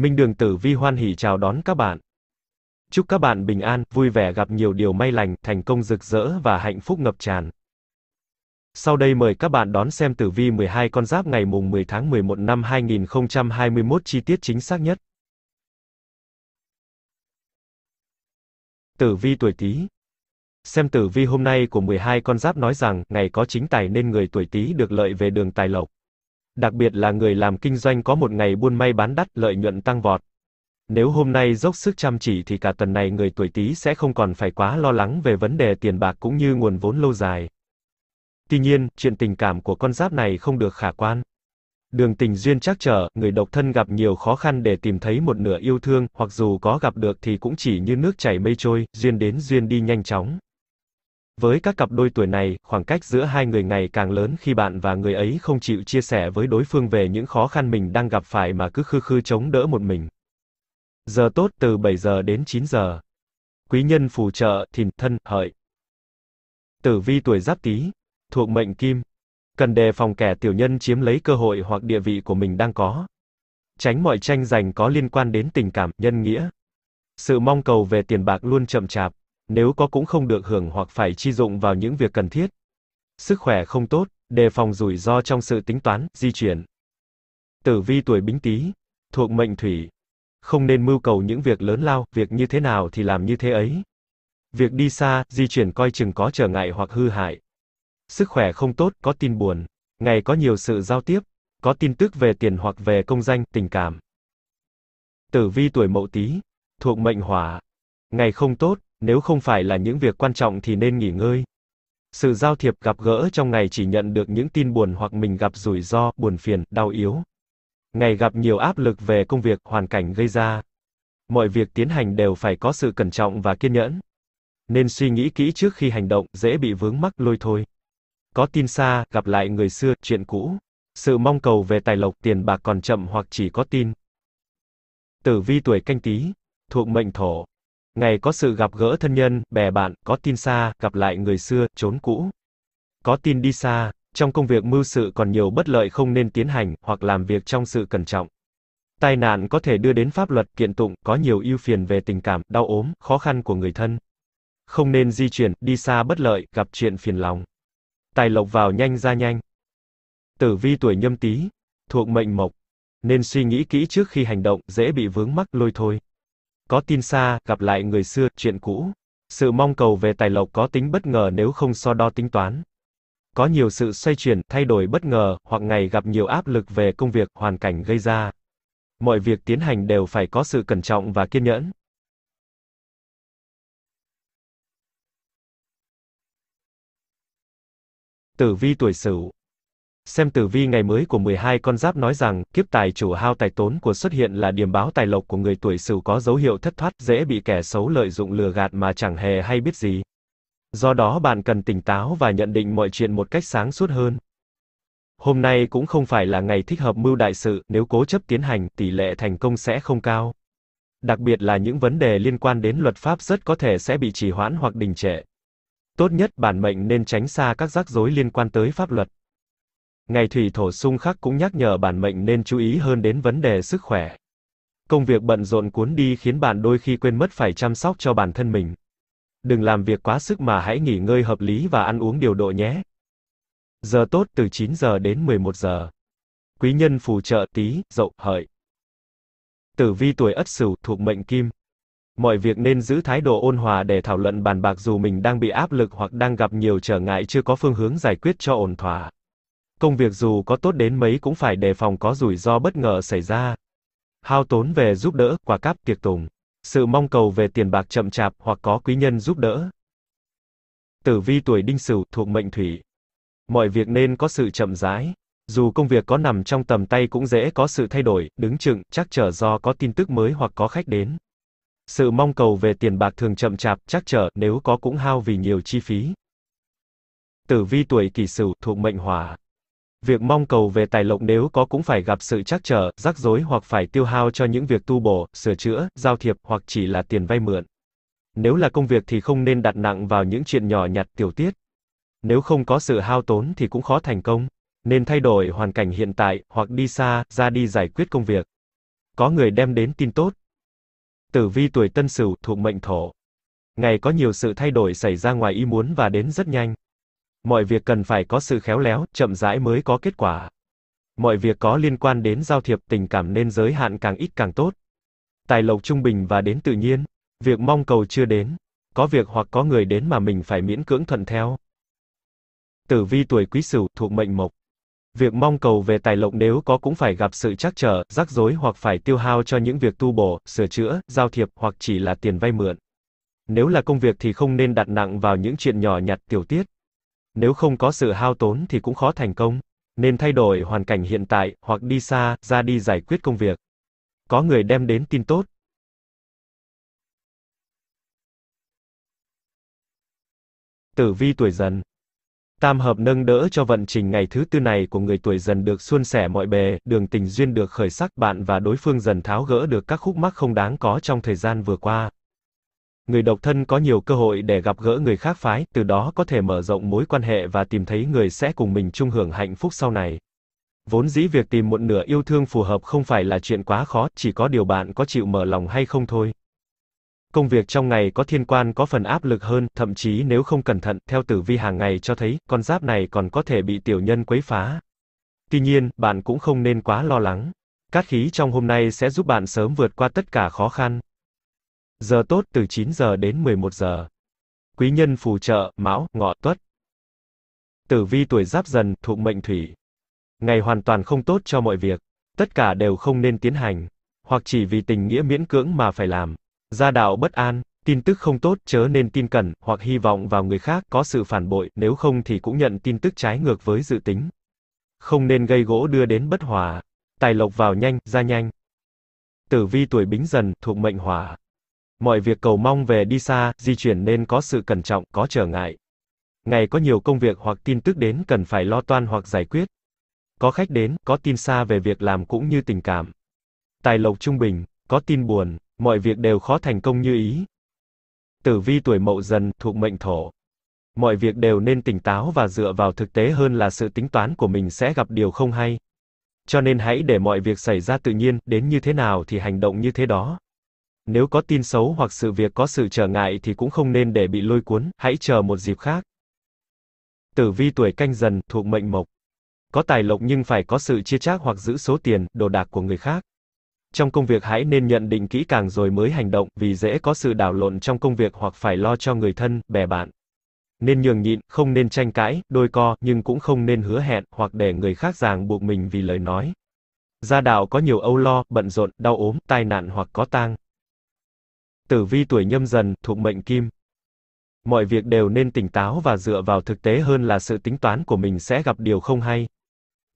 Minh Đường Tử Vi hoan hỉ chào đón các bạn. Chúc các bạn bình an, vui vẻ gặp nhiều điều may lành, thành công rực rỡ và hạnh phúc ngập tràn. Sau đây mời các bạn đón xem tử vi 12 con giáp ngày mùng 10 tháng 11 năm 2021 chi tiết chính xác nhất. Tử vi tuổi Tý. Xem tử vi hôm nay của 12 con giáp nói rằng, ngày có chính tài nên người tuổi Tý được lợi về đường tài lộc đặc biệt là người làm kinh doanh có một ngày buôn may bán đắt, lợi nhuận tăng vọt. Nếu hôm nay dốc sức chăm chỉ thì cả tuần này người tuổi Tý sẽ không còn phải quá lo lắng về vấn đề tiền bạc cũng như nguồn vốn lâu dài. Tuy nhiên, chuyện tình cảm của con giáp này không được khả quan. Đường tình duyên chắc trở, người độc thân gặp nhiều khó khăn để tìm thấy một nửa yêu thương, hoặc dù có gặp được thì cũng chỉ như nước chảy mây trôi, duyên đến duyên đi nhanh chóng. Với các cặp đôi tuổi này, khoảng cách giữa hai người ngày càng lớn khi bạn và người ấy không chịu chia sẻ với đối phương về những khó khăn mình đang gặp phải mà cứ khư khư chống đỡ một mình. Giờ tốt từ 7 giờ đến 9 giờ. Quý nhân phù trợ, thìn, thân, hợi. Tử vi tuổi giáp tý, thuộc mệnh kim. Cần đề phòng kẻ tiểu nhân chiếm lấy cơ hội hoặc địa vị của mình đang có. Tránh mọi tranh giành có liên quan đến tình cảm, nhân nghĩa. Sự mong cầu về tiền bạc luôn chậm chạp nếu có cũng không được hưởng hoặc phải chi dụng vào những việc cần thiết. Sức khỏe không tốt, đề phòng rủi ro trong sự tính toán, di chuyển. Tử vi tuổi Bính Tý, thuộc mệnh thủy. Không nên mưu cầu những việc lớn lao, việc như thế nào thì làm như thế ấy. Việc đi xa, di chuyển coi chừng có trở ngại hoặc hư hại. Sức khỏe không tốt, có tin buồn. Ngày có nhiều sự giao tiếp, có tin tức về tiền hoặc về công danh, tình cảm. Tử vi tuổi Mậu Tý, thuộc mệnh hỏa. Ngày không tốt, nếu không phải là những việc quan trọng thì nên nghỉ ngơi. Sự giao thiệp gặp gỡ trong ngày chỉ nhận được những tin buồn hoặc mình gặp rủi ro, buồn phiền, đau yếu. Ngày gặp nhiều áp lực về công việc, hoàn cảnh gây ra. Mọi việc tiến hành đều phải có sự cẩn trọng và kiên nhẫn. Nên suy nghĩ kỹ trước khi hành động, dễ bị vướng mắc lôi thôi. Có tin xa, gặp lại người xưa, chuyện cũ. Sự mong cầu về tài lộc, tiền bạc còn chậm hoặc chỉ có tin. Tử vi tuổi canh tí, thuộc mệnh thổ, Ngày có sự gặp gỡ thân nhân, bè bạn, có tin xa, gặp lại người xưa, trốn cũ. Có tin đi xa, trong công việc mưu sự còn nhiều bất lợi không nên tiến hành, hoặc làm việc trong sự cẩn trọng. Tai nạn có thể đưa đến pháp luật, kiện tụng, có nhiều ưu phiền về tình cảm, đau ốm, khó khăn của người thân. Không nên di chuyển, đi xa bất lợi, gặp chuyện phiền lòng. Tài lộc vào nhanh ra nhanh. Tử vi tuổi nhâm tý, thuộc mệnh mộc. Nên suy nghĩ kỹ trước khi hành động, dễ bị vướng mắc lôi thôi có tin xa, gặp lại người xưa, chuyện cũ. Sự mong cầu về tài lộc có tính bất ngờ nếu không so đo tính toán. Có nhiều sự xoay chuyển, thay đổi bất ngờ, hoặc ngày gặp nhiều áp lực về công việc, hoàn cảnh gây ra. Mọi việc tiến hành đều phải có sự cẩn trọng và kiên nhẫn. Tử vi tuổi Sửu xem tử vi ngày mới của 12 con giáp nói rằng, kiếp tài chủ hao tài tốn của xuất hiện là điểm báo tài lộc của người tuổi sửu có dấu hiệu thất thoát, dễ bị kẻ xấu lợi dụng lừa gạt mà chẳng hề hay biết gì. Do đó bạn cần tỉnh táo và nhận định mọi chuyện một cách sáng suốt hơn. Hôm nay cũng không phải là ngày thích hợp mưu đại sự, nếu cố chấp tiến hành, tỷ lệ thành công sẽ không cao. Đặc biệt là những vấn đề liên quan đến luật pháp rất có thể sẽ bị trì hoãn hoặc đình trệ. Tốt nhất bản mệnh nên tránh xa các rắc rối liên quan tới pháp luật. Ngày thủy thổ xung khắc cũng nhắc nhở bản mệnh nên chú ý hơn đến vấn đề sức khỏe. Công việc bận rộn cuốn đi khiến bạn đôi khi quên mất phải chăm sóc cho bản thân mình. Đừng làm việc quá sức mà hãy nghỉ ngơi hợp lý và ăn uống điều độ nhé. Giờ tốt từ 9 giờ đến 11 giờ. Quý nhân phù trợ tí, dậu, hợi. Tử vi tuổi Ất Sửu thuộc mệnh Kim. Mọi việc nên giữ thái độ ôn hòa để thảo luận bàn bạc dù mình đang bị áp lực hoặc đang gặp nhiều trở ngại chưa có phương hướng giải quyết cho ổn thỏa công việc dù có tốt đến mấy cũng phải đề phòng có rủi ro bất ngờ xảy ra. Hao tốn về giúp đỡ, quả cáp, tiệc tùng. Sự mong cầu về tiền bạc chậm chạp hoặc có quý nhân giúp đỡ. Tử vi tuổi đinh sửu thuộc mệnh thủy. Mọi việc nên có sự chậm rãi. Dù công việc có nằm trong tầm tay cũng dễ có sự thay đổi, đứng chừng, chắc trở do có tin tức mới hoặc có khách đến. Sự mong cầu về tiền bạc thường chậm chạp, chắc trở, nếu có cũng hao vì nhiều chi phí. Tử vi tuổi kỷ sửu thuộc mệnh hỏa. Việc mong cầu về tài lộc nếu có cũng phải gặp sự trắc trở, rắc rối hoặc phải tiêu hao cho những việc tu bổ, sửa chữa, giao thiệp hoặc chỉ là tiền vay mượn. Nếu là công việc thì không nên đặt nặng vào những chuyện nhỏ nhặt tiểu tiết. Nếu không có sự hao tốn thì cũng khó thành công, nên thay đổi hoàn cảnh hiện tại hoặc đi xa, ra đi giải quyết công việc. Có người đem đến tin tốt. Tử vi tuổi Tân Sửu thuộc mệnh Thổ. Ngày có nhiều sự thay đổi xảy ra ngoài ý muốn và đến rất nhanh. Mọi việc cần phải có sự khéo léo, chậm rãi mới có kết quả. Mọi việc có liên quan đến giao thiệp tình cảm nên giới hạn càng ít càng tốt. Tài lộc trung bình và đến tự nhiên, việc mong cầu chưa đến, có việc hoặc có người đến mà mình phải miễn cưỡng thuận theo. Tử vi tuổi Quý Sửu thuộc mệnh mộc. Việc mong cầu về tài lộc nếu có cũng phải gặp sự trắc trở, rắc rối hoặc phải tiêu hao cho những việc tu bổ, sửa chữa, giao thiệp hoặc chỉ là tiền vay mượn. Nếu là công việc thì không nên đặt nặng vào những chuyện nhỏ nhặt tiểu tiết, nếu không có sự hao tốn thì cũng khó thành công. Nên thay đổi hoàn cảnh hiện tại, hoặc đi xa, ra đi giải quyết công việc. Có người đem đến tin tốt. Tử vi tuổi dần. Tam hợp nâng đỡ cho vận trình ngày thứ tư này của người tuổi dần được xuân sẻ mọi bề, đường tình duyên được khởi sắc, bạn và đối phương dần tháo gỡ được các khúc mắc không đáng có trong thời gian vừa qua người độc thân có nhiều cơ hội để gặp gỡ người khác phái, từ đó có thể mở rộng mối quan hệ và tìm thấy người sẽ cùng mình chung hưởng hạnh phúc sau này. Vốn dĩ việc tìm một nửa yêu thương phù hợp không phải là chuyện quá khó, chỉ có điều bạn có chịu mở lòng hay không thôi. Công việc trong ngày có thiên quan có phần áp lực hơn, thậm chí nếu không cẩn thận, theo tử vi hàng ngày cho thấy, con giáp này còn có thể bị tiểu nhân quấy phá. Tuy nhiên, bạn cũng không nên quá lo lắng. Cát khí trong hôm nay sẽ giúp bạn sớm vượt qua tất cả khó khăn. Giờ tốt từ 9 giờ đến 11 giờ. Quý nhân phù trợ, mão, ngọ, tuất. Tử vi tuổi giáp dần, thuộc mệnh thủy. Ngày hoàn toàn không tốt cho mọi việc. Tất cả đều không nên tiến hành. Hoặc chỉ vì tình nghĩa miễn cưỡng mà phải làm. Gia đạo bất an, tin tức không tốt chớ nên tin cẩn, hoặc hy vọng vào người khác có sự phản bội, nếu không thì cũng nhận tin tức trái ngược với dự tính. Không nên gây gỗ đưa đến bất hòa. Tài lộc vào nhanh, ra nhanh. Tử vi tuổi bính dần, thuộc mệnh hỏa. Mọi việc cầu mong về đi xa, di chuyển nên có sự cẩn trọng, có trở ngại. Ngày có nhiều công việc hoặc tin tức đến cần phải lo toan hoặc giải quyết. Có khách đến, có tin xa về việc làm cũng như tình cảm. Tài lộc trung bình, có tin buồn, mọi việc đều khó thành công như ý. Tử vi tuổi mậu dần, thuộc mệnh thổ. Mọi việc đều nên tỉnh táo và dựa vào thực tế hơn là sự tính toán của mình sẽ gặp điều không hay. Cho nên hãy để mọi việc xảy ra tự nhiên, đến như thế nào thì hành động như thế đó. Nếu có tin xấu hoặc sự việc có sự trở ngại thì cũng không nên để bị lôi cuốn, hãy chờ một dịp khác. Tử vi tuổi canh dần, thuộc mệnh mộc. Có tài lộc nhưng phải có sự chia chác hoặc giữ số tiền, đồ đạc của người khác. Trong công việc hãy nên nhận định kỹ càng rồi mới hành động, vì dễ có sự đảo lộn trong công việc hoặc phải lo cho người thân, bè bạn. Nên nhường nhịn, không nên tranh cãi, đôi co, nhưng cũng không nên hứa hẹn, hoặc để người khác ràng buộc mình vì lời nói. Gia đạo có nhiều âu lo, bận rộn, đau ốm, tai nạn hoặc có tang. Tử vi tuổi nhâm dần, thuộc mệnh kim. Mọi việc đều nên tỉnh táo và dựa vào thực tế hơn là sự tính toán của mình sẽ gặp điều không hay.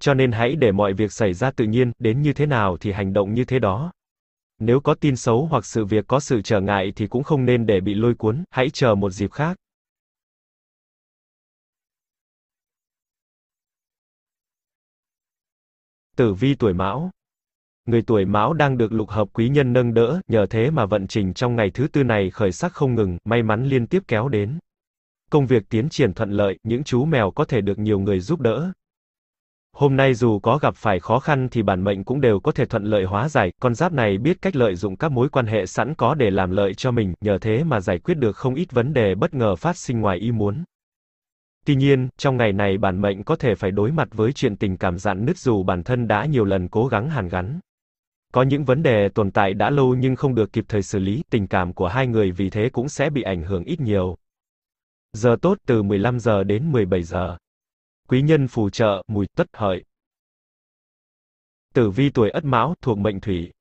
Cho nên hãy để mọi việc xảy ra tự nhiên, đến như thế nào thì hành động như thế đó. Nếu có tin xấu hoặc sự việc có sự trở ngại thì cũng không nên để bị lôi cuốn, hãy chờ một dịp khác. Tử vi tuổi Mão người tuổi mão đang được lục hợp quý nhân nâng đỡ, nhờ thế mà vận trình trong ngày thứ tư này khởi sắc không ngừng, may mắn liên tiếp kéo đến. Công việc tiến triển thuận lợi, những chú mèo có thể được nhiều người giúp đỡ. Hôm nay dù có gặp phải khó khăn thì bản mệnh cũng đều có thể thuận lợi hóa giải, con giáp này biết cách lợi dụng các mối quan hệ sẵn có để làm lợi cho mình, nhờ thế mà giải quyết được không ít vấn đề bất ngờ phát sinh ngoài ý muốn. Tuy nhiên, trong ngày này bản mệnh có thể phải đối mặt với chuyện tình cảm dạn nứt dù bản thân đã nhiều lần cố gắng hàn gắn. Có những vấn đề tồn tại đã lâu nhưng không được kịp thời xử lý, tình cảm của hai người vì thế cũng sẽ bị ảnh hưởng ít nhiều. Giờ tốt từ 15 giờ đến 17 giờ. Quý nhân phù trợ, mùi tất hợi. Tử vi tuổi Ất Mão thuộc mệnh thủy.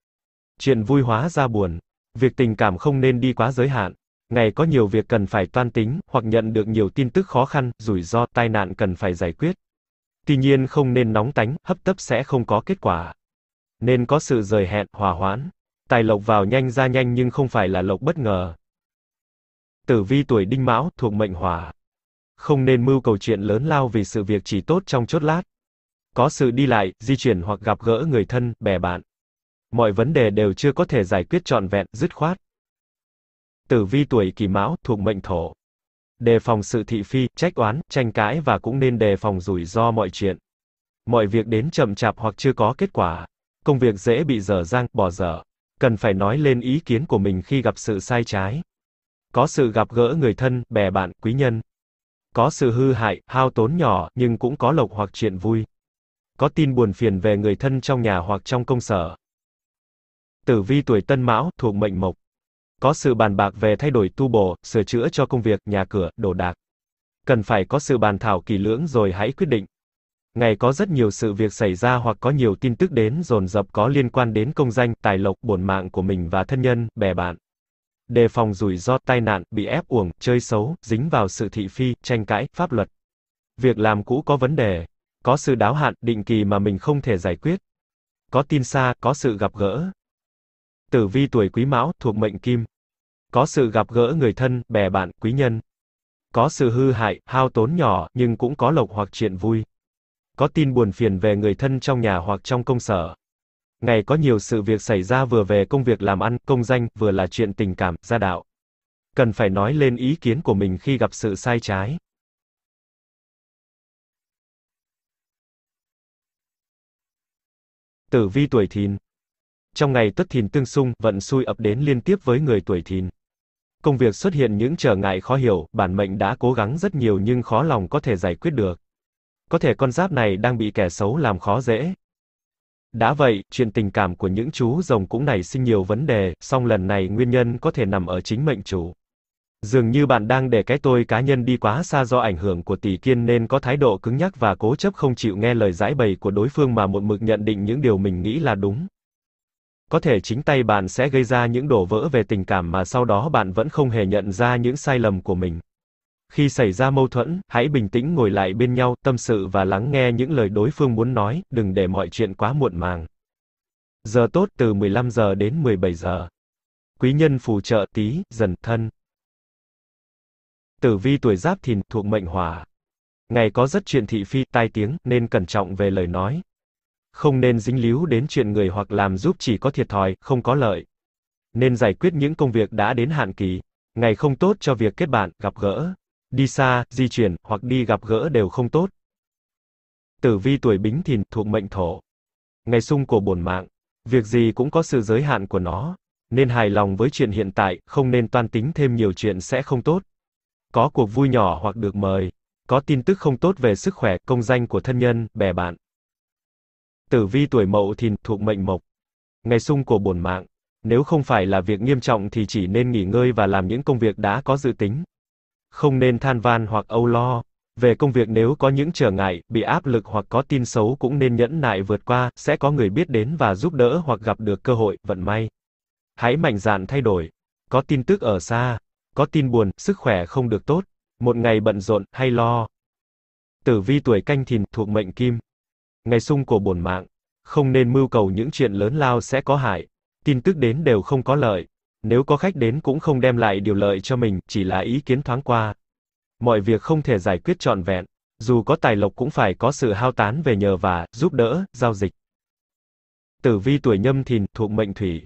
Chuyện vui hóa ra buồn, việc tình cảm không nên đi quá giới hạn. Ngày có nhiều việc cần phải toan tính, hoặc nhận được nhiều tin tức khó khăn, rủi ro, tai nạn cần phải giải quyết. Tuy nhiên không nên nóng tánh, hấp tấp sẽ không có kết quả nên có sự rời hẹn, hòa hoãn. Tài lộc vào nhanh ra nhanh nhưng không phải là lộc bất ngờ. Tử vi tuổi đinh mão, thuộc mệnh hỏa. Không nên mưu cầu chuyện lớn lao vì sự việc chỉ tốt trong chốt lát. Có sự đi lại, di chuyển hoặc gặp gỡ người thân, bè bạn. Mọi vấn đề đều chưa có thể giải quyết trọn vẹn, dứt khoát. Tử vi tuổi kỷ mão, thuộc mệnh thổ. Đề phòng sự thị phi, trách oán, tranh cãi và cũng nên đề phòng rủi ro mọi chuyện. Mọi việc đến chậm chạp hoặc chưa có kết quả công việc dễ bị dở dang, bỏ dở. Cần phải nói lên ý kiến của mình khi gặp sự sai trái. Có sự gặp gỡ người thân, bè bạn, quý nhân. Có sự hư hại, hao tốn nhỏ, nhưng cũng có lộc hoặc chuyện vui. Có tin buồn phiền về người thân trong nhà hoặc trong công sở. Tử vi tuổi Tân Mão thuộc mệnh Mộc. Có sự bàn bạc về thay đổi tu bổ, sửa chữa cho công việc, nhà cửa, đồ đạc. Cần phải có sự bàn thảo kỹ lưỡng rồi hãy quyết định. Ngày có rất nhiều sự việc xảy ra hoặc có nhiều tin tức đến dồn dập có liên quan đến công danh, tài lộc, bổn mạng của mình và thân nhân, bè bạn. Đề phòng rủi ro tai nạn, bị ép uổng, chơi xấu, dính vào sự thị phi, tranh cãi, pháp luật. Việc làm cũ có vấn đề, có sự đáo hạn, định kỳ mà mình không thể giải quyết. Có tin xa, có sự gặp gỡ. Tử vi tuổi Quý Mão thuộc mệnh Kim. Có sự gặp gỡ người thân, bè bạn, quý nhân. Có sự hư hại, hao tốn nhỏ, nhưng cũng có lộc hoặc chuyện vui có tin buồn phiền về người thân trong nhà hoặc trong công sở. Ngày có nhiều sự việc xảy ra vừa về công việc làm ăn, công danh, vừa là chuyện tình cảm, gia đạo. Cần phải nói lên ý kiến của mình khi gặp sự sai trái. Tử vi tuổi thìn Trong ngày tất thìn tương xung, vận xui ập đến liên tiếp với người tuổi thìn. Công việc xuất hiện những trở ngại khó hiểu, bản mệnh đã cố gắng rất nhiều nhưng khó lòng có thể giải quyết được. Có thể con giáp này đang bị kẻ xấu làm khó dễ. Đã vậy, chuyện tình cảm của những chú rồng cũng nảy sinh nhiều vấn đề, song lần này nguyên nhân có thể nằm ở chính mệnh chủ. Dường như bạn đang để cái tôi cá nhân đi quá xa do ảnh hưởng của tỷ kiên nên có thái độ cứng nhắc và cố chấp không chịu nghe lời giải bày của đối phương mà một mực nhận định những điều mình nghĩ là đúng. Có thể chính tay bạn sẽ gây ra những đổ vỡ về tình cảm mà sau đó bạn vẫn không hề nhận ra những sai lầm của mình. Khi xảy ra mâu thuẫn, hãy bình tĩnh ngồi lại bên nhau, tâm sự và lắng nghe những lời đối phương muốn nói, đừng để mọi chuyện quá muộn màng. Giờ tốt từ 15 giờ đến 17 giờ. Quý nhân phù trợ tí, dần, thân. Tử vi tuổi giáp thìn thuộc mệnh hỏa. Ngày có rất chuyện thị phi, tai tiếng, nên cẩn trọng về lời nói. Không nên dính líu đến chuyện người hoặc làm giúp chỉ có thiệt thòi, không có lợi. Nên giải quyết những công việc đã đến hạn kỳ. Ngày không tốt cho việc kết bạn, gặp gỡ. Đi xa, di chuyển, hoặc đi gặp gỡ đều không tốt. Tử vi tuổi bính thìn thuộc mệnh thổ. Ngày sung của bổn mạng. Việc gì cũng có sự giới hạn của nó. Nên hài lòng với chuyện hiện tại, không nên toan tính thêm nhiều chuyện sẽ không tốt. Có cuộc vui nhỏ hoặc được mời. Có tin tức không tốt về sức khỏe, công danh của thân nhân, bè bạn. Tử vi tuổi mậu thìn thuộc mệnh mộc. Ngày sung của bổn mạng. Nếu không phải là việc nghiêm trọng thì chỉ nên nghỉ ngơi và làm những công việc đã có dự tính không nên than van hoặc âu lo. Về công việc nếu có những trở ngại, bị áp lực hoặc có tin xấu cũng nên nhẫn nại vượt qua, sẽ có người biết đến và giúp đỡ hoặc gặp được cơ hội, vận may. Hãy mạnh dạn thay đổi. Có tin tức ở xa, có tin buồn, sức khỏe không được tốt, một ngày bận rộn hay lo. Tử vi tuổi canh thìn thuộc mệnh kim. Ngày sung của bổn mạng, không nên mưu cầu những chuyện lớn lao sẽ có hại, tin tức đến đều không có lợi, nếu có khách đến cũng không đem lại điều lợi cho mình, chỉ là ý kiến thoáng qua. Mọi việc không thể giải quyết trọn vẹn, dù có tài lộc cũng phải có sự hao tán về nhờ và giúp đỡ, giao dịch. Tử vi tuổi nhâm thìn, thuộc mệnh thủy.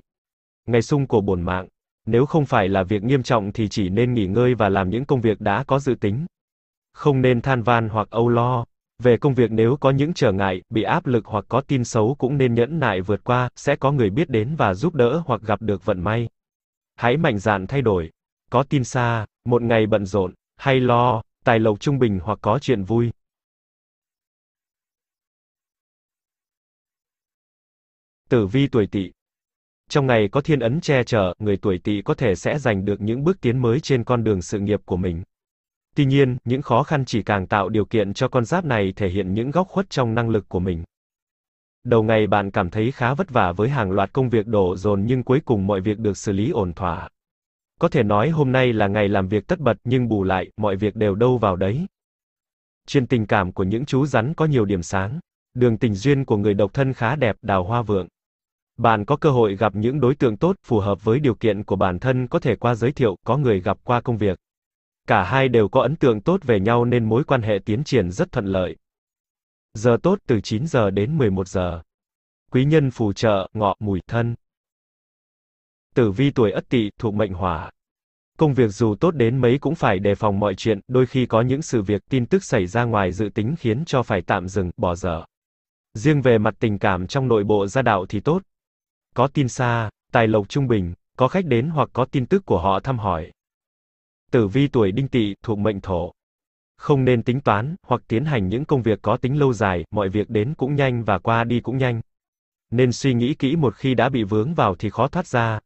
Ngày sung của bổn mạng. Nếu không phải là việc nghiêm trọng thì chỉ nên nghỉ ngơi và làm những công việc đã có dự tính. Không nên than van hoặc âu lo. Về công việc nếu có những trở ngại, bị áp lực hoặc có tin xấu cũng nên nhẫn nại vượt qua, sẽ có người biết đến và giúp đỡ hoặc gặp được vận may hãy mạnh dạn thay đổi. Có tin xa, một ngày bận rộn, hay lo, tài lộc trung bình hoặc có chuyện vui. Tử vi tuổi Tỵ. Trong ngày có thiên ấn che chở, người tuổi Tỵ có thể sẽ giành được những bước tiến mới trên con đường sự nghiệp của mình. Tuy nhiên, những khó khăn chỉ càng tạo điều kiện cho con giáp này thể hiện những góc khuất trong năng lực của mình. Đầu ngày bạn cảm thấy khá vất vả với hàng loạt công việc đổ dồn nhưng cuối cùng mọi việc được xử lý ổn thỏa. Có thể nói hôm nay là ngày làm việc tất bật nhưng bù lại, mọi việc đều đâu vào đấy. Trên tình cảm của những chú rắn có nhiều điểm sáng. Đường tình duyên của người độc thân khá đẹp, đào hoa vượng. Bạn có cơ hội gặp những đối tượng tốt, phù hợp với điều kiện của bản thân có thể qua giới thiệu, có người gặp qua công việc. Cả hai đều có ấn tượng tốt về nhau nên mối quan hệ tiến triển rất thuận lợi. Giờ tốt từ 9 giờ đến 11 giờ. Quý nhân phù trợ, ngọ, mùi, thân. Tử vi tuổi Ất Tỵ thuộc mệnh Hỏa. Công việc dù tốt đến mấy cũng phải đề phòng mọi chuyện, đôi khi có những sự việc tin tức xảy ra ngoài dự tính khiến cho phải tạm dừng, bỏ dở. Riêng về mặt tình cảm trong nội bộ gia đạo thì tốt. Có tin xa, tài lộc trung bình, có khách đến hoặc có tin tức của họ thăm hỏi. Tử vi tuổi Đinh Tỵ thuộc mệnh Thổ không nên tính toán hoặc tiến hành những công việc có tính lâu dài, mọi việc đến cũng nhanh và qua đi cũng nhanh. Nên suy nghĩ kỹ một khi đã bị vướng vào thì khó thoát ra.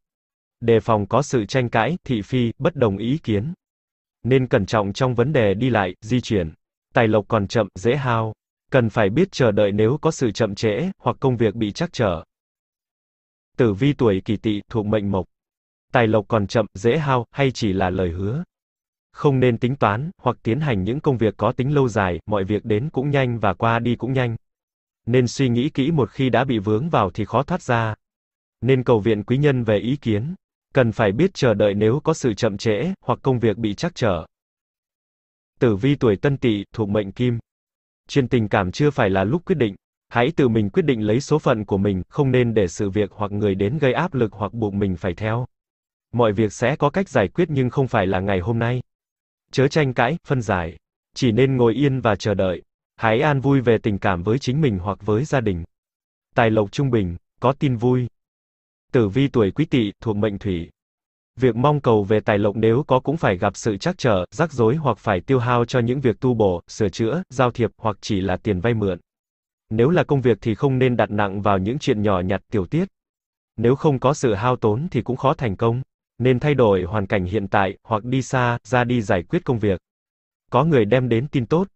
Đề phòng có sự tranh cãi, thị phi, bất đồng ý kiến. Nên cẩn trọng trong vấn đề đi lại, di chuyển. Tài lộc còn chậm, dễ hao. Cần phải biết chờ đợi nếu có sự chậm trễ hoặc công việc bị trắc trở. Tử vi tuổi Kỷ Tỵ thuộc mệnh mộc. Tài lộc còn chậm, dễ hao hay chỉ là lời hứa? không nên tính toán hoặc tiến hành những công việc có tính lâu dài, mọi việc đến cũng nhanh và qua đi cũng nhanh. Nên suy nghĩ kỹ một khi đã bị vướng vào thì khó thoát ra. Nên cầu viện quý nhân về ý kiến, cần phải biết chờ đợi nếu có sự chậm trễ hoặc công việc bị trắc trở. Tử vi tuổi Tân Tỵ thuộc mệnh Kim. Chuyện tình cảm chưa phải là lúc quyết định, hãy tự mình quyết định lấy số phận của mình, không nên để sự việc hoặc người đến gây áp lực hoặc buộc mình phải theo. Mọi việc sẽ có cách giải quyết nhưng không phải là ngày hôm nay chớ tranh cãi, phân giải. Chỉ nên ngồi yên và chờ đợi. Hãy an vui về tình cảm với chính mình hoặc với gia đình. Tài lộc trung bình, có tin vui. Tử vi tuổi quý tỵ, thuộc mệnh thủy. Việc mong cầu về tài lộc nếu có cũng phải gặp sự trắc trở, rắc rối hoặc phải tiêu hao cho những việc tu bổ, sửa chữa, giao thiệp hoặc chỉ là tiền vay mượn. Nếu là công việc thì không nên đặt nặng vào những chuyện nhỏ nhặt tiểu tiết. Nếu không có sự hao tốn thì cũng khó thành công nên thay đổi hoàn cảnh hiện tại hoặc đi xa ra đi giải quyết công việc có người đem đến tin tốt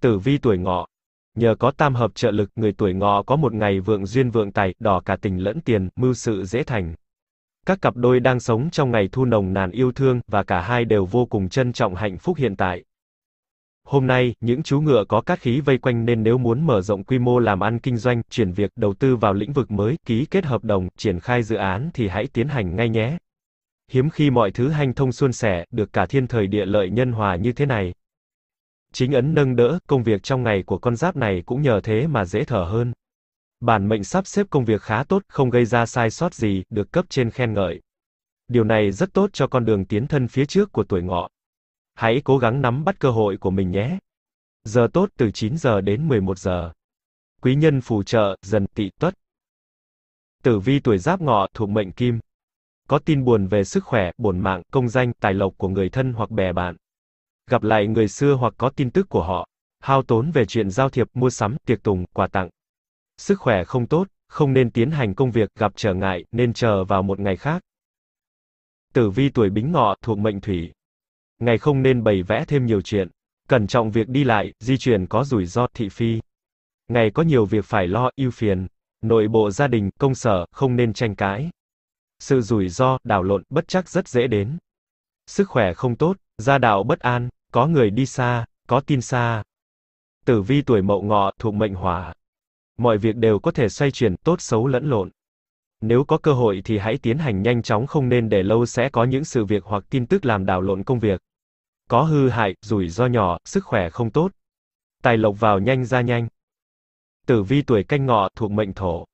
tử vi tuổi ngọ nhờ có tam hợp trợ lực người tuổi ngọ có một ngày vượng duyên vượng tài đỏ cả tình lẫn tiền mưu sự dễ thành các cặp đôi đang sống trong ngày thu nồng nàn yêu thương và cả hai đều vô cùng trân trọng hạnh phúc hiện tại Hôm nay, những chú ngựa có các khí vây quanh nên nếu muốn mở rộng quy mô làm ăn kinh doanh, chuyển việc, đầu tư vào lĩnh vực mới, ký kết hợp đồng, triển khai dự án thì hãy tiến hành ngay nhé. Hiếm khi mọi thứ hanh thông suôn sẻ, được cả thiên thời địa lợi nhân hòa như thế này. Chính ấn nâng đỡ, công việc trong ngày của con giáp này cũng nhờ thế mà dễ thở hơn. Bản mệnh sắp xếp công việc khá tốt, không gây ra sai sót gì, được cấp trên khen ngợi. Điều này rất tốt cho con đường tiến thân phía trước của tuổi ngọ. Hãy cố gắng nắm bắt cơ hội của mình nhé. Giờ tốt từ 9 giờ đến 11 giờ. Quý nhân phù trợ, dần tị tuất. Tử vi tuổi giáp ngọ thuộc mệnh kim. Có tin buồn về sức khỏe, bổn mạng, công danh, tài lộc của người thân hoặc bè bạn. Gặp lại người xưa hoặc có tin tức của họ. Hao tốn về chuyện giao thiệp, mua sắm, tiệc tùng, quà tặng. Sức khỏe không tốt, không nên tiến hành công việc, gặp trở ngại, nên chờ vào một ngày khác. Tử vi tuổi bính ngọ thuộc mệnh thủy ngài không nên bày vẽ thêm nhiều chuyện. Cẩn trọng việc đi lại, di chuyển có rủi ro thị phi. Ngài có nhiều việc phải lo, ưu phiền. Nội bộ gia đình, công sở, không nên tranh cãi. Sự rủi ro, đảo lộn, bất chắc rất dễ đến. Sức khỏe không tốt, gia đạo bất an, có người đi xa, có tin xa. Tử vi tuổi mậu ngọ thuộc mệnh hỏa. Mọi việc đều có thể xoay chuyển, tốt xấu lẫn lộn. Nếu có cơ hội thì hãy tiến hành nhanh chóng không nên để lâu sẽ có những sự việc hoặc tin tức làm đảo lộn công việc. Có hư hại, rủi ro nhỏ, sức khỏe không tốt. Tài lộc vào nhanh ra nhanh. Tử vi tuổi canh ngọ thuộc mệnh thổ.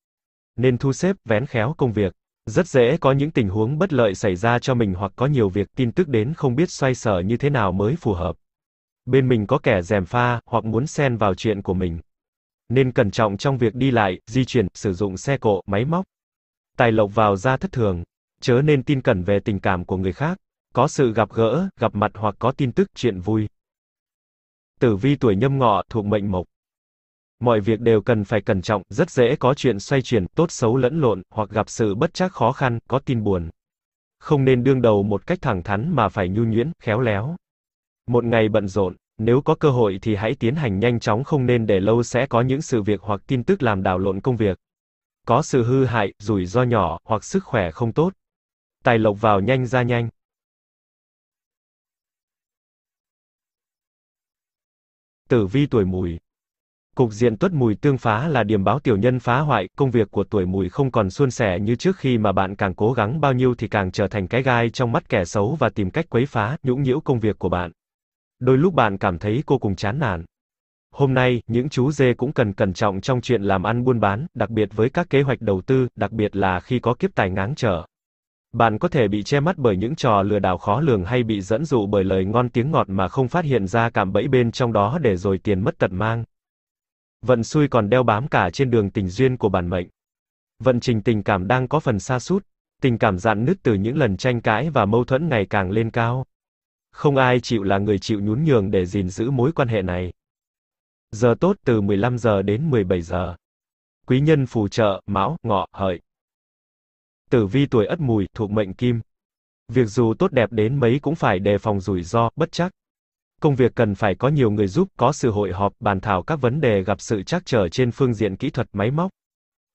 Nên thu xếp, vén khéo công việc. Rất dễ có những tình huống bất lợi xảy ra cho mình hoặc có nhiều việc tin tức đến không biết xoay sở như thế nào mới phù hợp. Bên mình có kẻ dèm pha, hoặc muốn xen vào chuyện của mình. Nên cẩn trọng trong việc đi lại, di chuyển, sử dụng xe cộ, máy móc tài lộc vào ra thất thường. Chớ nên tin cẩn về tình cảm của người khác, có sự gặp gỡ, gặp mặt hoặc có tin tức, chuyện vui. Tử vi tuổi nhâm ngọ thuộc mệnh mộc. Mọi việc đều cần phải cẩn trọng, rất dễ có chuyện xoay chuyển, tốt xấu lẫn lộn, hoặc gặp sự bất trắc khó khăn, có tin buồn. Không nên đương đầu một cách thẳng thắn mà phải nhu nhuyễn, khéo léo. Một ngày bận rộn, nếu có cơ hội thì hãy tiến hành nhanh chóng không nên để lâu sẽ có những sự việc hoặc tin tức làm đảo lộn công việc có sự hư hại, rủi ro nhỏ, hoặc sức khỏe không tốt. Tài lộc vào nhanh ra nhanh. Tử vi tuổi mùi Cục diện tuất mùi tương phá là điểm báo tiểu nhân phá hoại, công việc của tuổi mùi không còn suôn sẻ như trước khi mà bạn càng cố gắng bao nhiêu thì càng trở thành cái gai trong mắt kẻ xấu và tìm cách quấy phá, nhũng nhiễu công việc của bạn. Đôi lúc bạn cảm thấy cô cùng chán nản. Hôm nay, những chú dê cũng cần cẩn trọng trong chuyện làm ăn buôn bán, đặc biệt với các kế hoạch đầu tư, đặc biệt là khi có kiếp tài ngáng trở. Bạn có thể bị che mắt bởi những trò lừa đảo khó lường hay bị dẫn dụ bởi lời ngon tiếng ngọt mà không phát hiện ra cạm bẫy bên trong đó để rồi tiền mất tật mang. Vận xui còn đeo bám cả trên đường tình duyên của bản mệnh. Vận trình tình cảm đang có phần xa sút tình cảm dạn nứt từ những lần tranh cãi và mâu thuẫn ngày càng lên cao. Không ai chịu là người chịu nhún nhường để gìn giữ mối quan hệ này. Giờ tốt từ 15 giờ đến 17 giờ. Quý nhân phù trợ, mão, ngọ, hợi. Tử vi tuổi ất mùi, thuộc mệnh kim. Việc dù tốt đẹp đến mấy cũng phải đề phòng rủi ro, bất chắc. Công việc cần phải có nhiều người giúp, có sự hội họp, bàn thảo các vấn đề gặp sự trắc trở trên phương diện kỹ thuật máy móc.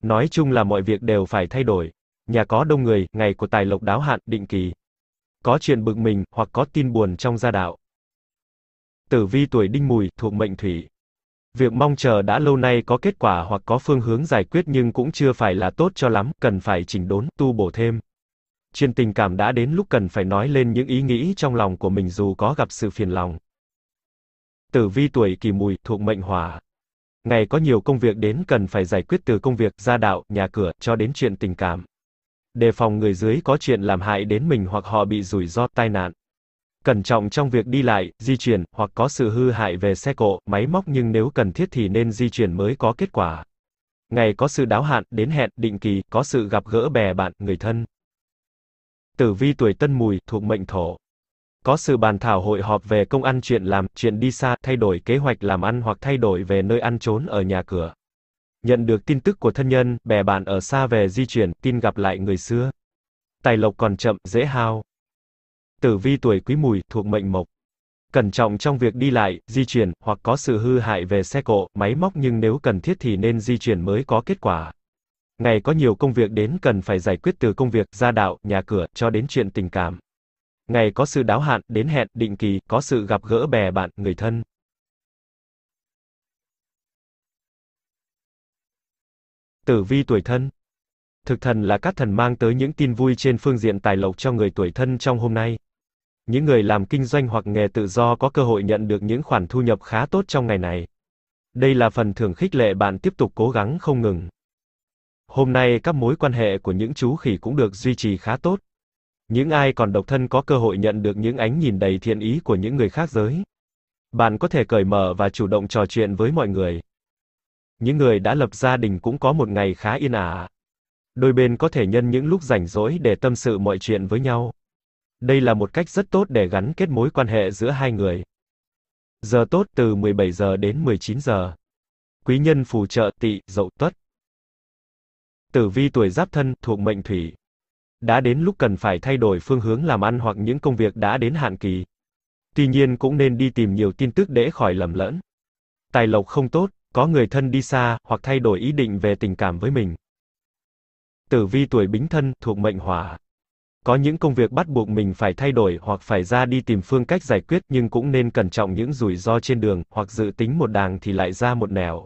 Nói chung là mọi việc đều phải thay đổi. Nhà có đông người, ngày của tài lộc đáo hạn, định kỳ. Có chuyện bực mình, hoặc có tin buồn trong gia đạo. Tử vi tuổi đinh mùi, thuộc mệnh thủy. Việc mong chờ đã lâu nay có kết quả hoặc có phương hướng giải quyết nhưng cũng chưa phải là tốt cho lắm, cần phải chỉnh đốn, tu bổ thêm. Chuyện tình cảm đã đến lúc cần phải nói lên những ý nghĩ trong lòng của mình dù có gặp sự phiền lòng. Tử vi tuổi kỷ mùi, thuộc mệnh hỏa. Ngày có nhiều công việc đến cần phải giải quyết từ công việc, gia đạo, nhà cửa, cho đến chuyện tình cảm. Đề phòng người dưới có chuyện làm hại đến mình hoặc họ bị rủi ro, tai nạn. Cẩn trọng trong việc đi lại, di chuyển, hoặc có sự hư hại về xe cộ, máy móc nhưng nếu cần thiết thì nên di chuyển mới có kết quả. Ngày có sự đáo hạn, đến hẹn, định kỳ, có sự gặp gỡ bè bạn, người thân. Tử vi tuổi tân mùi, thuộc mệnh thổ. Có sự bàn thảo hội họp về công ăn chuyện làm, chuyện đi xa, thay đổi kế hoạch làm ăn hoặc thay đổi về nơi ăn trốn ở nhà cửa. Nhận được tin tức của thân nhân, bè bạn ở xa về di chuyển, tin gặp lại người xưa. Tài lộc còn chậm, dễ hao. Tử vi tuổi quý mùi, thuộc mệnh mộc. Cẩn trọng trong việc đi lại, di chuyển, hoặc có sự hư hại về xe cộ, máy móc nhưng nếu cần thiết thì nên di chuyển mới có kết quả. Ngày có nhiều công việc đến cần phải giải quyết từ công việc, gia đạo, nhà cửa, cho đến chuyện tình cảm. Ngày có sự đáo hạn, đến hẹn, định kỳ, có sự gặp gỡ bè bạn, người thân. Tử vi tuổi thân Thực thần là các thần mang tới những tin vui trên phương diện tài lộc cho người tuổi thân trong hôm nay. Những người làm kinh doanh hoặc nghề tự do có cơ hội nhận được những khoản thu nhập khá tốt trong ngày này. Đây là phần thưởng khích lệ bạn tiếp tục cố gắng không ngừng. Hôm nay các mối quan hệ của những chú khỉ cũng được duy trì khá tốt. Những ai còn độc thân có cơ hội nhận được những ánh nhìn đầy thiện ý của những người khác giới. Bạn có thể cởi mở và chủ động trò chuyện với mọi người. Những người đã lập gia đình cũng có một ngày khá yên ả. À đôi bên có thể nhân những lúc rảnh rỗi để tâm sự mọi chuyện với nhau. Đây là một cách rất tốt để gắn kết mối quan hệ giữa hai người. Giờ tốt từ 17 giờ đến 19 giờ. Quý nhân phù trợ Tỵ, Dậu, Tuất. Tử vi tuổi Giáp Thân thuộc mệnh Thủy. Đã đến lúc cần phải thay đổi phương hướng làm ăn hoặc những công việc đã đến hạn kỳ. Tuy nhiên cũng nên đi tìm nhiều tin tức để khỏi lầm lẫn. Tài lộc không tốt, có người thân đi xa hoặc thay đổi ý định về tình cảm với mình. Tử vi tuổi bính thân, thuộc mệnh hỏa. Có những công việc bắt buộc mình phải thay đổi hoặc phải ra đi tìm phương cách giải quyết nhưng cũng nên cẩn trọng những rủi ro trên đường, hoặc dự tính một đàng thì lại ra một nẻo.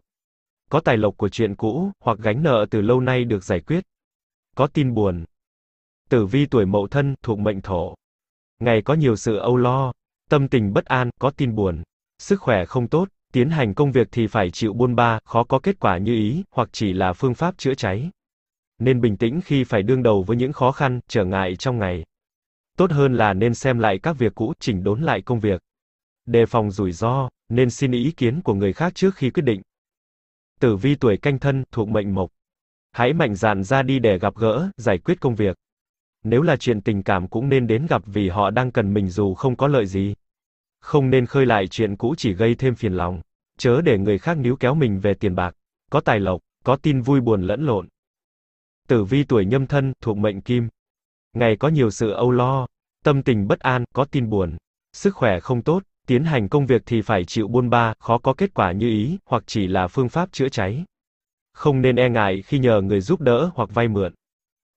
Có tài lộc của chuyện cũ, hoặc gánh nợ từ lâu nay được giải quyết. Có tin buồn. Tử vi tuổi mậu thân, thuộc mệnh thổ. Ngày có nhiều sự âu lo, tâm tình bất an, có tin buồn. Sức khỏe không tốt, tiến hành công việc thì phải chịu buôn ba, khó có kết quả như ý, hoặc chỉ là phương pháp chữa cháy nên bình tĩnh khi phải đương đầu với những khó khăn, trở ngại trong ngày. Tốt hơn là nên xem lại các việc cũ, chỉnh đốn lại công việc. Đề phòng rủi ro, nên xin ý kiến của người khác trước khi quyết định. Tử vi tuổi canh thân, thuộc mệnh mộc. Hãy mạnh dạn ra đi để gặp gỡ, giải quyết công việc. Nếu là chuyện tình cảm cũng nên đến gặp vì họ đang cần mình dù không có lợi gì. Không nên khơi lại chuyện cũ chỉ gây thêm phiền lòng. Chớ để người khác níu kéo mình về tiền bạc. Có tài lộc, có tin vui buồn lẫn lộn. Tử vi tuổi nhâm thân, thuộc mệnh kim. Ngày có nhiều sự âu lo, tâm tình bất an, có tin buồn. Sức khỏe không tốt, tiến hành công việc thì phải chịu buôn ba, khó có kết quả như ý, hoặc chỉ là phương pháp chữa cháy. Không nên e ngại khi nhờ người giúp đỡ hoặc vay mượn.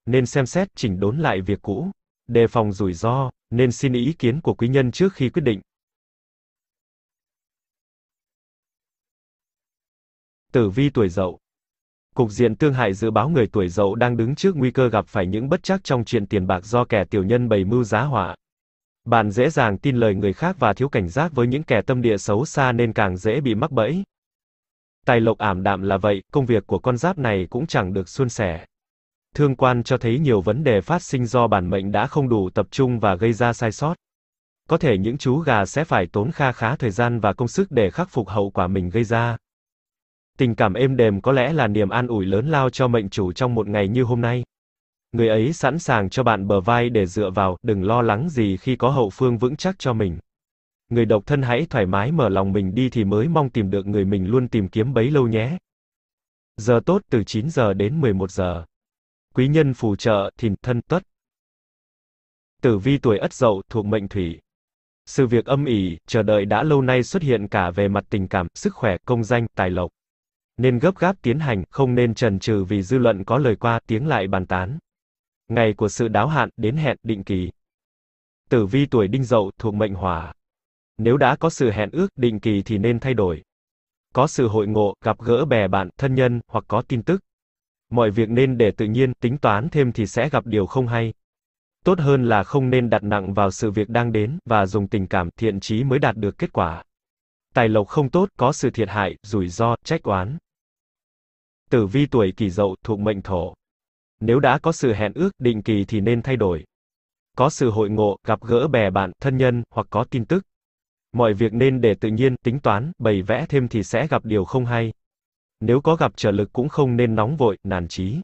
Nên xem xét, chỉnh đốn lại việc cũ. Đề phòng rủi ro, nên xin ý kiến của quý nhân trước khi quyết định. Tử vi tuổi dậu Cục diện Tương hại dự báo người tuổi dậu đang đứng trước nguy cơ gặp phải những bất chắc trong chuyện tiền bạc do kẻ tiểu nhân bày mưu giá họa. Bạn dễ dàng tin lời người khác và thiếu cảnh giác với những kẻ tâm địa xấu xa nên càng dễ bị mắc bẫy. Tài lộc ảm đạm là vậy, công việc của con giáp này cũng chẳng được suôn sẻ. Thương quan cho thấy nhiều vấn đề phát sinh do bản mệnh đã không đủ tập trung và gây ra sai sót. Có thể những chú gà sẽ phải tốn kha khá thời gian và công sức để khắc phục hậu quả mình gây ra. Tình cảm êm đềm có lẽ là niềm an ủi lớn lao cho mệnh chủ trong một ngày như hôm nay. Người ấy sẵn sàng cho bạn bờ vai để dựa vào, đừng lo lắng gì khi có hậu phương vững chắc cho mình. Người độc thân hãy thoải mái mở lòng mình đi thì mới mong tìm được người mình luôn tìm kiếm bấy lâu nhé. Giờ tốt từ 9 giờ đến 11 giờ. Quý nhân phù trợ, thìn thân tuất. Tử vi tuổi Ất Dậu thuộc mệnh Thủy. Sự việc âm ỉ, chờ đợi đã lâu nay xuất hiện cả về mặt tình cảm, sức khỏe, công danh, tài lộc nên gấp gáp tiến hành, không nên chần chừ vì dư luận có lời qua tiếng lại bàn tán. Ngày của sự đáo hạn đến hẹn định kỳ. Tử vi tuổi Đinh Dậu thuộc mệnh Hỏa. Nếu đã có sự hẹn ước định kỳ thì nên thay đổi. Có sự hội ngộ, gặp gỡ bè bạn, thân nhân hoặc có tin tức. Mọi việc nên để tự nhiên, tính toán thêm thì sẽ gặp điều không hay. Tốt hơn là không nên đặt nặng vào sự việc đang đến và dùng tình cảm thiện trí mới đạt được kết quả. Tài lộc không tốt, có sự thiệt hại, rủi ro, trách oán. Tử vi tuổi kỷ dậu thuộc mệnh thổ. Nếu đã có sự hẹn ước định kỳ thì nên thay đổi. Có sự hội ngộ, gặp gỡ bè bạn, thân nhân, hoặc có tin tức. Mọi việc nên để tự nhiên, tính toán, bày vẽ thêm thì sẽ gặp điều không hay. Nếu có gặp trở lực cũng không nên nóng vội, nản chí.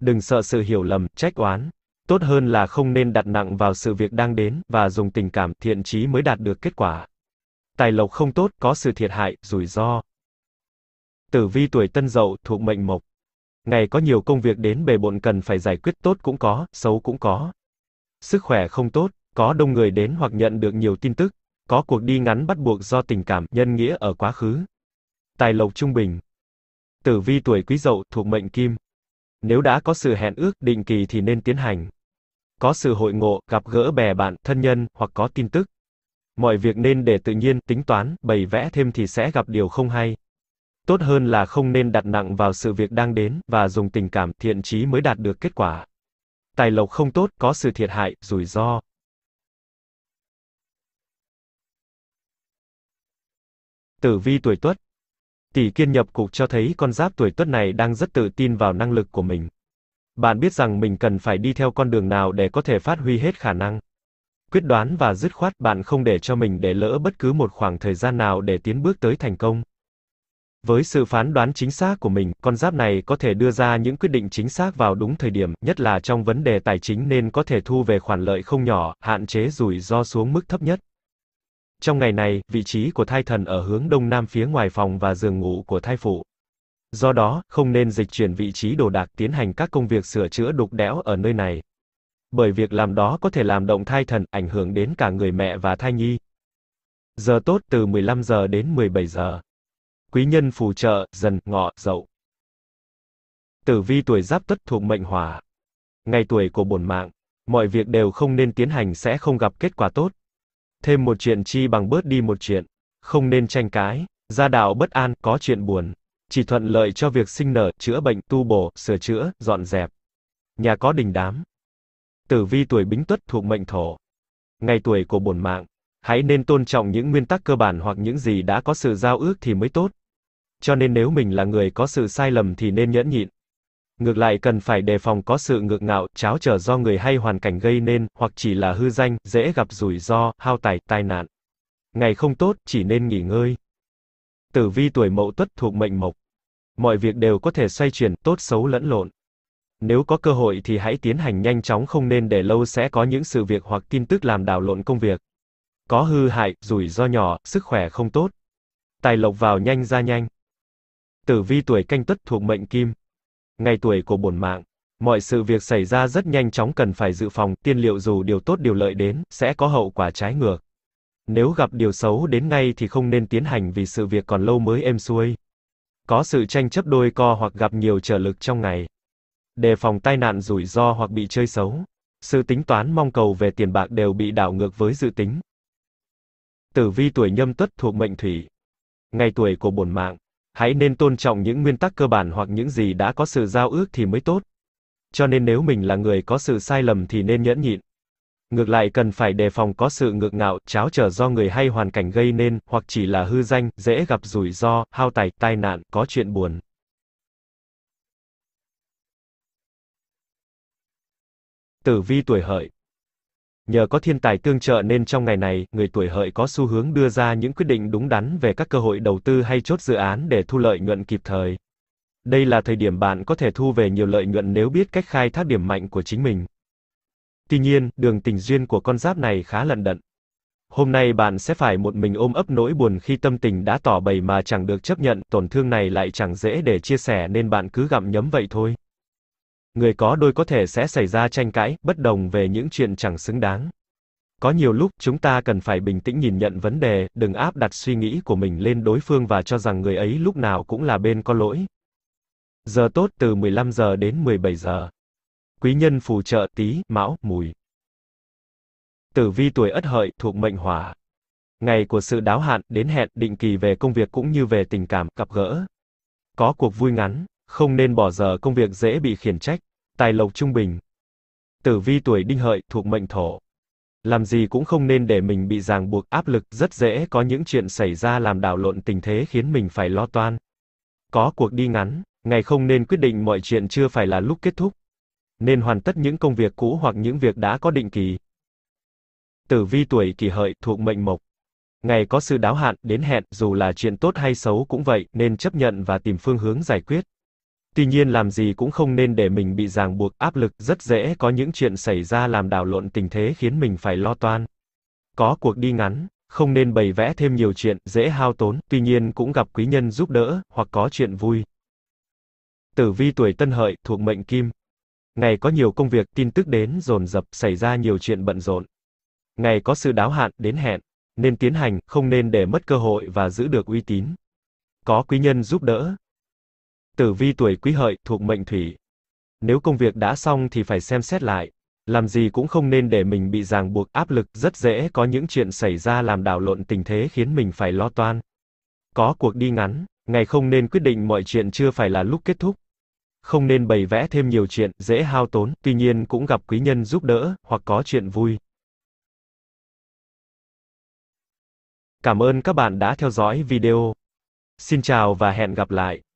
Đừng sợ sự hiểu lầm, trách oán. Tốt hơn là không nên đặt nặng vào sự việc đang đến, và dùng tình cảm, thiện trí mới đạt được kết quả. Tài lộc không tốt, có sự thiệt hại, rủi ro. Tử vi tuổi tân dậu thuộc mệnh mộc. Ngày có nhiều công việc đến bề bộn cần phải giải quyết tốt cũng có, xấu cũng có. Sức khỏe không tốt, có đông người đến hoặc nhận được nhiều tin tức, có cuộc đi ngắn bắt buộc do tình cảm, nhân nghĩa ở quá khứ. Tài lộc trung bình. Tử vi tuổi quý dậu thuộc mệnh kim. Nếu đã có sự hẹn ước định kỳ thì nên tiến hành. Có sự hội ngộ, gặp gỡ bè bạn, thân nhân hoặc có tin tức. Mọi việc nên để tự nhiên, tính toán, bày vẽ thêm thì sẽ gặp điều không hay tốt hơn là không nên đặt nặng vào sự việc đang đến và dùng tình cảm thiện trí mới đạt được kết quả. Tài lộc không tốt, có sự thiệt hại, rủi ro. Tử vi tuổi Tuất. Tỷ kiên nhập cục cho thấy con giáp tuổi Tuất này đang rất tự tin vào năng lực của mình. Bạn biết rằng mình cần phải đi theo con đường nào để có thể phát huy hết khả năng. Quyết đoán và dứt khoát, bạn không để cho mình để lỡ bất cứ một khoảng thời gian nào để tiến bước tới thành công. Với sự phán đoán chính xác của mình, con giáp này có thể đưa ra những quyết định chính xác vào đúng thời điểm, nhất là trong vấn đề tài chính nên có thể thu về khoản lợi không nhỏ, hạn chế rủi ro xuống mức thấp nhất. Trong ngày này, vị trí của thai thần ở hướng đông nam phía ngoài phòng và giường ngủ của thai phụ. Do đó, không nên dịch chuyển vị trí đồ đạc tiến hành các công việc sửa chữa đục đẽo ở nơi này. Bởi việc làm đó có thể làm động thai thần, ảnh hưởng đến cả người mẹ và thai nhi. Giờ tốt từ 15 giờ đến 17 giờ quý nhân phù trợ, dần, ngọ, dậu. Tử vi tuổi giáp tuất thuộc mệnh hỏa. Ngày tuổi của bổn mạng, mọi việc đều không nên tiến hành sẽ không gặp kết quả tốt. Thêm một chuyện chi bằng bớt đi một chuyện, không nên tranh cãi, gia đạo bất an, có chuyện buồn, chỉ thuận lợi cho việc sinh nở, chữa bệnh, tu bổ, sửa chữa, dọn dẹp. Nhà có đình đám. Tử vi tuổi Bính Tuất thuộc mệnh Thổ. Ngày tuổi của bổn mạng, hãy nên tôn trọng những nguyên tắc cơ bản hoặc những gì đã có sự giao ước thì mới tốt cho nên nếu mình là người có sự sai lầm thì nên nhẫn nhịn. Ngược lại cần phải đề phòng có sự ngược ngạo, cháo trở do người hay hoàn cảnh gây nên, hoặc chỉ là hư danh, dễ gặp rủi ro, hao tài, tai nạn. Ngày không tốt, chỉ nên nghỉ ngơi. Tử vi tuổi mậu tuất thuộc mệnh mộc. Mọi việc đều có thể xoay chuyển, tốt xấu lẫn lộn. Nếu có cơ hội thì hãy tiến hành nhanh chóng không nên để lâu sẽ có những sự việc hoặc tin tức làm đảo lộn công việc. Có hư hại, rủi ro nhỏ, sức khỏe không tốt. Tài lộc vào nhanh ra nhanh tử vi tuổi canh tuất thuộc mệnh kim. Ngày tuổi của bổn mạng, mọi sự việc xảy ra rất nhanh chóng cần phải dự phòng, tiên liệu dù điều tốt điều lợi đến, sẽ có hậu quả trái ngược. Nếu gặp điều xấu đến ngay thì không nên tiến hành vì sự việc còn lâu mới êm xuôi. Có sự tranh chấp đôi co hoặc gặp nhiều trở lực trong ngày. Đề phòng tai nạn rủi ro hoặc bị chơi xấu. Sự tính toán mong cầu về tiền bạc đều bị đảo ngược với dự tính. Tử vi tuổi nhâm tuất thuộc mệnh thủy. Ngày tuổi của bổn mạng, hãy nên tôn trọng những nguyên tắc cơ bản hoặc những gì đã có sự giao ước thì mới tốt. Cho nên nếu mình là người có sự sai lầm thì nên nhẫn nhịn. Ngược lại cần phải đề phòng có sự ngược ngạo, cháo trở do người hay hoàn cảnh gây nên, hoặc chỉ là hư danh, dễ gặp rủi ro, hao tài, tai nạn, có chuyện buồn. Tử vi tuổi hợi Nhờ có thiên tài tương trợ nên trong ngày này, người tuổi hợi có xu hướng đưa ra những quyết định đúng đắn về các cơ hội đầu tư hay chốt dự án để thu lợi nhuận kịp thời. Đây là thời điểm bạn có thể thu về nhiều lợi nhuận nếu biết cách khai thác điểm mạnh của chính mình. Tuy nhiên, đường tình duyên của con giáp này khá lận đận. Hôm nay bạn sẽ phải một mình ôm ấp nỗi buồn khi tâm tình đã tỏ bày mà chẳng được chấp nhận, tổn thương này lại chẳng dễ để chia sẻ nên bạn cứ gặm nhấm vậy thôi người có đôi có thể sẽ xảy ra tranh cãi, bất đồng về những chuyện chẳng xứng đáng. Có nhiều lúc, chúng ta cần phải bình tĩnh nhìn nhận vấn đề, đừng áp đặt suy nghĩ của mình lên đối phương và cho rằng người ấy lúc nào cũng là bên có lỗi. Giờ tốt từ 15 giờ đến 17 giờ. Quý nhân phù trợ tí, mão, mùi. Tử vi tuổi ất hợi thuộc mệnh hỏa. Ngày của sự đáo hạn, đến hẹn, định kỳ về công việc cũng như về tình cảm, gặp gỡ. Có cuộc vui ngắn không nên bỏ giờ công việc dễ bị khiển trách, tài lộc trung bình. Tử vi tuổi đinh hợi thuộc mệnh thổ. Làm gì cũng không nên để mình bị ràng buộc áp lực, rất dễ có những chuyện xảy ra làm đảo lộn tình thế khiến mình phải lo toan. Có cuộc đi ngắn, ngày không nên quyết định mọi chuyện chưa phải là lúc kết thúc. Nên hoàn tất những công việc cũ hoặc những việc đã có định kỳ. Tử vi tuổi kỷ hợi thuộc mệnh mộc. Ngày có sự đáo hạn, đến hẹn, dù là chuyện tốt hay xấu cũng vậy, nên chấp nhận và tìm phương hướng giải quyết. Tuy nhiên làm gì cũng không nên để mình bị ràng buộc, áp lực, rất dễ có những chuyện xảy ra làm đảo lộn tình thế khiến mình phải lo toan. Có cuộc đi ngắn, không nên bày vẽ thêm nhiều chuyện, dễ hao tốn, tuy nhiên cũng gặp quý nhân giúp đỡ, hoặc có chuyện vui. Tử vi tuổi tân hợi, thuộc mệnh kim. Ngày có nhiều công việc, tin tức đến dồn dập, xảy ra nhiều chuyện bận rộn. Ngày có sự đáo hạn, đến hẹn, nên tiến hành, không nên để mất cơ hội và giữ được uy tín. Có quý nhân giúp đỡ, tử vi tuổi quý hợi thuộc mệnh thủy. Nếu công việc đã xong thì phải xem xét lại. Làm gì cũng không nên để mình bị ràng buộc áp lực, rất dễ có những chuyện xảy ra làm đảo lộn tình thế khiến mình phải lo toan. Có cuộc đi ngắn, ngày không nên quyết định mọi chuyện chưa phải là lúc kết thúc. Không nên bày vẽ thêm nhiều chuyện, dễ hao tốn, tuy nhiên cũng gặp quý nhân giúp đỡ, hoặc có chuyện vui. Cảm ơn các bạn đã theo dõi video. Xin chào và hẹn gặp lại.